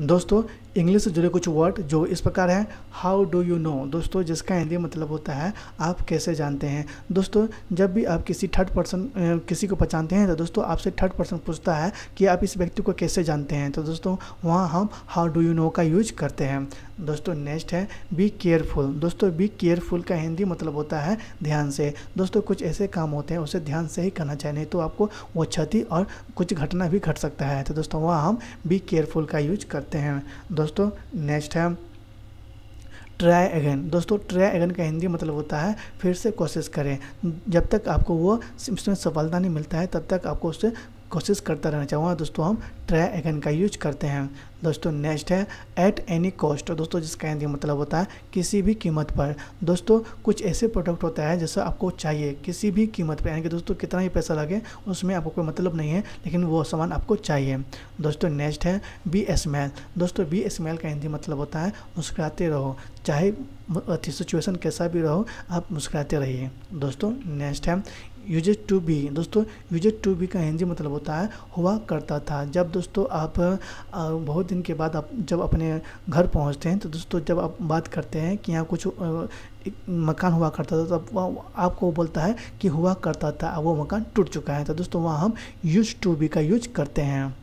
दोस्तों इंग्लिश से जुड़े कुछ वर्ड जो इस प्रकार हैं हाउ डू यू नो दोस्तों जिसका हिंदी मतलब होता है आप कैसे जानते हैं दोस्तों जब भी आप किसी थर्ड पर्सन किसी को पहचानते हैं तो दोस्तों आपसे थर्ड पर्सन पूछता है कि आप इस व्यक्ति को कैसे जानते हैं तो दोस्तों वहाँ हम हाउ डू यू नो का यूज करते हैं दोस्तों नेक्स्ट है बी केयरफुल दोस्तों बी केयरफुल का हिंदी मतलब होता है ध्यान से दोस्तों कुछ ऐसे काम होते हैं उसे ध्यान से ही करना चाहिए नहीं तो आपको वो क्षति और कुछ घटना भी घट सकता है तो दोस्तों वहाँ हम बी केयरफुल का यूज कर करते हैं दोस्तों नेक्स्ट है ट्राई अगेन दोस्तों ट्राई अगेन का हिंदी मतलब होता है फिर से कोशिश करें जब तक आपको वो इसमें सफलता नहीं मिलता है तब तक आपको उससे कोशिश करता रहना चाहूँगा दोस्तों हम ट्राई एगन का यूज करते हैं दोस्तों नेक्स्ट है एट एनी कॉस्ट दोस्तों जिसका हिंदी मतलब होता है किसी भी कीमत पर दोस्तों कुछ ऐसे प्रोडक्ट होता है जैसा आपको चाहिए किसी भी कीमत पर यानी कि दोस्तों कितना ही पैसा लगे उसमें आपको कोई मतलब नहीं है लेकिन वो सामान आपको चाहिए दोस्तों नेक्स्ट है बी स्मेल दोस्तों बी स्मेल का हिंदी मतलब होता है मुस्कुराते रहो चाहे सिचुएशन कैसा भी रहो आप मुस्कुराते रहिए दोस्तों नेक्स्ट है यूजेज टू बी दोस्तों यूजेज टू बी का हिंदी मतलब होता है हुआ करता था जब दोस्तों आप बहुत दिन के बाद आप जब अपने घर पहुंचते हैं तो दोस्तों जब आप बात करते हैं कि यहाँ कुछ मकान हुआ करता था तो आपको बोलता है कि हुआ करता था अब वो मकान टूट चुका है तो दोस्तों वहाँ हम यूज टू बी का यूज करते हैं